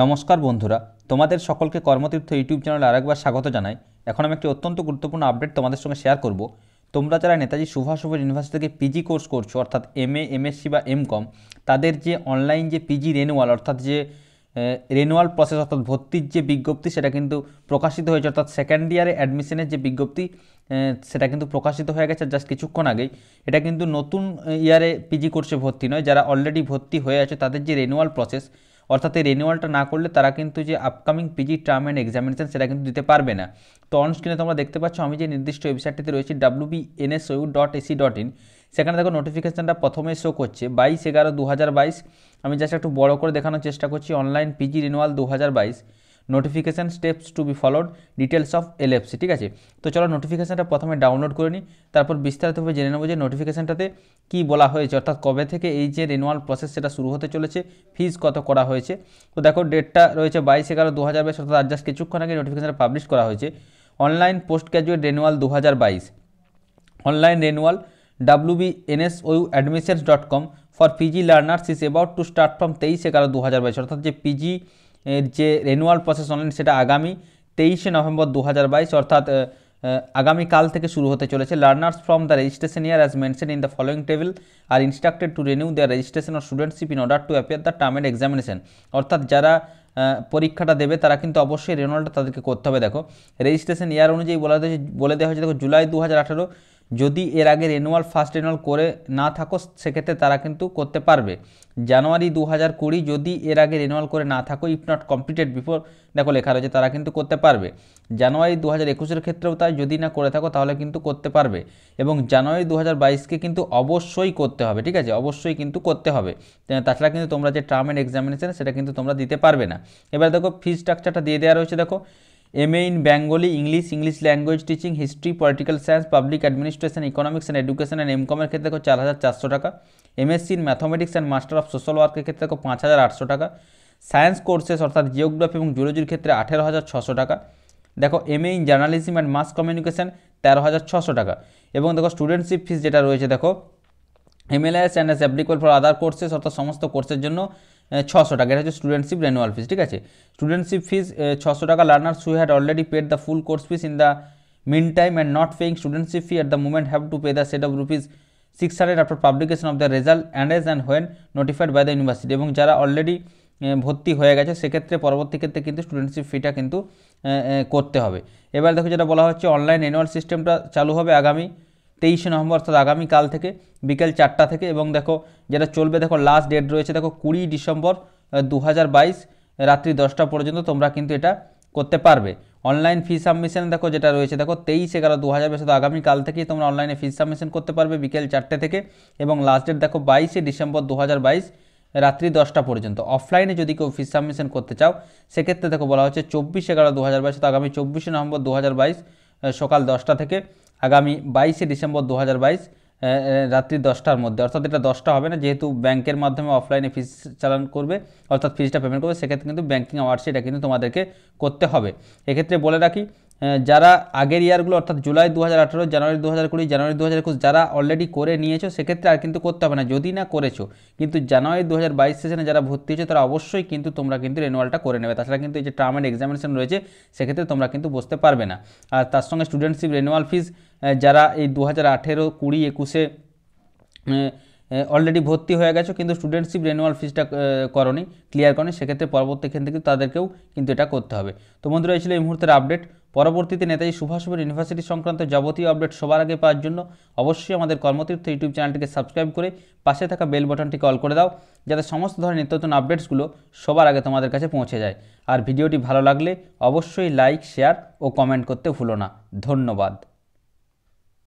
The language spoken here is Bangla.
নমস্কার বন্ধুরা তোমাদের সকলকে কর্মতীর্থ ইউটিউব চ্যানেলে আরেকবার স্বাগত জানাই এখন আমি একটি অত্যন্ত গুরুত্বপূর্ণ আপডেট তোমাদের সঙ্গে শেয়ার করব তোমরা যারা নেতাজি সুভাষ সুভাষ ইউনিভার্সিটি থেকে পিজি কোর্স করছো অর্থাৎ এম এ এমএসসি বা এম কম তাদের যে অনলাইন যে পিজি রেনুয়াল অর্থাৎ যে রেনুয়াল প্রসেস অর্থাৎ ভর্তির যে বিজ্ঞপ্তি সেটা কিন্তু প্রকাশিত হয়েছে অর্থাৎ সেকেন্ড ইয়ারে অ্যাডমিশনের যে বিজ্ঞপ্তি সেটা কিন্তু প্রকাশিত হয়ে গেছে জাস্ট কিছুক্ষণ আগেই এটা কিন্তু নতুন ইয়ারে পিজি কোর্সে ভর্তি নয় যারা অলরেডি ভর্তি হয়ে আছে তাদের যে রেনুয়াল প্রসেস অর্থাৎ এই রেনুয়ালটা না করলে তারা কিন্তু যে upcoming PG term and examination সেটা কিন্তু দিতে পারবে না তো অনস্ক্রিনে তোমরা দেখতে পাচ্ছ আমি যে নির্দিষ্ট ওয়েবসাইটটিতে রয়েছি W B U dot AC dot in সেখানে দেখো নোটিফিকেশানটা প্রথমে শো করছে বাইশ এগারো দু হাজার বাইশ আমি জাস্ট একটু বড় করে দেখানোর চেষ্টা করছি অনলাইন পিজি রিনুয়াল দু হাজার বাইশ notification steps to be followed details of LFC ঠিক আছে তো চলো নোটিফিকেশানটা প্রথমে ডাউনলোড করে নিই তারপর বিস্তারিতভাবে জেনে নেবো যে নোটিফিকেশানটাতে কী বলা হয়েছে অর্থাৎ কবে থেকে এই যে রেনুয়াল প্রসেস সেটা শুরু হতে চলেছে ফিজ কত করা হয়েছে তো দেখো ডেটটা রয়েছে বাইশ এগারো দু হাজার বাইশ অর্থাৎ জাস্ট কিছুক্ষণ আগে নোটিফিকেশানটা পাবলিশ করা হয়েছে অনলাইন পোস্ট গ্র্যাজুয়েট রেনুয়াল দু হাজার বাইশ online renewal W B NSOU admissions dot com for PG learners is about to start from তেইশ এগারো দু হাজার বাইশ অর্থাৎ যে পিজি এর যে রেনুয়াল প্রসেস অনলাইন সেটা আগামী তেইশে নভেম্বর দু অর্থাৎ আগামীকাল থেকে শুরু হতে চলেছে learners from the registration year as mention in the following table are instructed to renew their registration of studentship in order to appear the term end examination অর্থাৎ যারা পরীক্ষাটা দেবে তারা কিন্তু অবশ্যই রেনুয়ালটা তাদেরকে করতে হবে দেখো রেজিস্ট্রেশন ইয়ার অনুযায়ী বলা হয়েছে বলে দেওয়া হয়েছে দেখো জুলাই দু যদি এর আগে রেনুয়াল ফার্স্ট রেনুয়াল করে না থাকো সেক্ষেত্রে তারা কিন্তু করতে পারবে জানুয়ারি দু হাজার কুড়ি যদি এর আগে রেনুয়াল করে না থাকো ইফ নট কমপ্লিটেড বিফোর দেখো লেখা রয়েছে তারা কিন্তু করতে পারবে জানুয়ারি দু হাজার একুশের ক্ষেত্রেও তাই যদি না করে থাকো তাহলে কিন্তু করতে পারবে এবং জানুয়ারি দু হাজার বাইশকে কিন্তু অবশ্যই করতে হবে ঠিক আছে অবশ্যই কিন্তু করতে হবে তাছাড়া কিন্তু তোমরা যে টার্ম এন্ড এক্সামিনেশান সেটা কিন্তু তোমরা দিতে পারবে না এবার দেখো ফিজ স্ট্রাকচারটা দিয়ে দেওয়া রয়েছে দেখো M in Bengali English English language teaching history political science public administration economics and education and এমকমের ক্ষেত্রে দেখো চার হাজার চারশো টাকা MSc in mathematics and master of social ওয়ার্কের ক্ষেত্রে দেখো পাঁচ হাজার আটশো টাকা সায়েন্স কোর্সেস অর্থাৎ জিওগ্রাফি এবং জুলজির ক্ষেত্রে আঠেরো হাজার ছশো টাকা দেখো M in journalism and mass communication তেরো হাজার ছশো টাকা এবং দেখো স্টুডেন্টশিপ ফিস যেটা রয়েছে দেখো MLS and S applicable for other courses অর্থাৎ সমস্ত কোর্সের জন্য ছশো টাকা এটা হচ্ছে স্টুডেন্টশিপ রেনুয়াল ফিস ঠিক আছে স্টুডেন্টশিপ ফিস ছশো টাকা learners who had already paid the full course fees in the meantime and not paying studentship fee at the moment have to pay the set of rupees six hundred after publication of the result and as and when notified by the university এবং যারা অলরেডি ভর্তি হয়ে গেছে সেক্ষেত্রে পরবর্তী ক্ষেত্রে কিন্তু স্টুডেন্টশিপ ফিটা কিন্তু করতে হবে এবার দেখো যেটা বলা হচ্ছে অনলাইন রেনুয়াল সিস্টেমটা চালু হবে আগামী তেইশে নভেম্বর অর্থাৎ আগামীকাল থেকে বিকেল চারটা থেকে এবং দেখো যেটা চলবে দেখো লাস্ট ডেট রয়েছে দেখো কুড়ি ডিসেম্বর দু রাত্রি দশটা পর্যন্ত তোমরা কিন্তু এটা করতে পারবে অনলাইন ফি সাবমিশন দেখো যেটা রয়েছে দেখো তেইশ এগারো দু হাজার বিশ আগামীকাল থেকেই তোমরা অনলাইনে ফি সাবমিশন করতে পারবে বিকেল চারটে থেকে এবং লাস্ট ডেট দেখো বাইশে ডিসেম্বর দু রাত্রি দশটা পর্যন্ত অফলাইনে যদি কেউ ফি সাবমিশন করতে চাও সেক্ষেত্রে দেখো বলা হচ্ছে চব্বিশ এগারো দু হাজার বাইশ আগামী চব্বিশে নভেম্বর দু হাজার বাইশ সকাল দশটা থেকে আগামী বাইশে ডিসেম্বর দু রাত্রি দশটার মধ্যে অর্থাৎ এটা দশটা হবে না যেহেতু ব্যাংকের মাধ্যমে অফলাইনে ফিজ চালান করবে অর্থাৎ ফিজটা পেমেন্ট করবে সেক্ষেত্রে কিন্তু ব্যাঙ্কিং আওয়ার্সে এটা কিন্তু তোমাদেরকে করতে হবে এক্ষেত্রে বলে রাখি যারা আগের ইয়ারগুলো অর্থাৎ জুলাই দু হাজার আঠেরো জানুয়ারি দু হাজার কুড়ি জানুয়ারি দু হাজার একুশ যারা অলরেডি করে নিয়েছো সেক্ষেত্রে আর কিন্তু করতে হবে না যদি না করেছো কিন্তু জানুয়ারি দু হাজার বাইশ সেশনে যারা ভর্তি হয়েছে তারা অবশ্যই কিন্তু তোমরা কিন্তু রেনুয়ালটা করে নেবে তাছাড়া কিন্তু এই যে টার্ম অ্যান্ড এক্সামিনেশন রয়েছে সেক্ষেত্রে তোমরা কিন্তু বসতে পারবে না আর তার সঙ্গে স্টুডেন্টশিপ রেনুয়াল ফিস যারা এই দু হাজার আঠেরো কুড়ি একুশে অলরেডি ভর্তি হয়ে গেছো কিন্তু স্টুডেন্টশিপ রেনুয়াল ফিসটা করনি ক্লিয়ার করনি সেক্ষেত্রে পরবর্তী ক্ষেত্রে কিন্তু তাদেরকেও কিন্তু এটা করতে হবে তো বন্ধুরা এই ছিল এই মুহূর্তের আপডেট পরবর্তীতে নেতাজি সুভাষপুর ইউনিভার্সিটি সংক্রান্ত যাবতীয় আপডেট সবার আগে পাওয়ার জন্য অবশ্যই আমাদের কর্মতীর্থ ইউটিউব চ্যানেলটিকে সাবস্ক্রাইব করে পাশে থাকা বেল বটনটি কল করে দাও যাতে সমস্ত ধরনের নিত্য নতুন আপডেটসগুলো সবার আগে তোমাদের কাছে পৌঁছে যায় আর ভিডিওটি ভালো লাগলে অবশ্যই লাইক শেয়ার ও কমেন্ট করতে ভুলো না ধন্যবাদ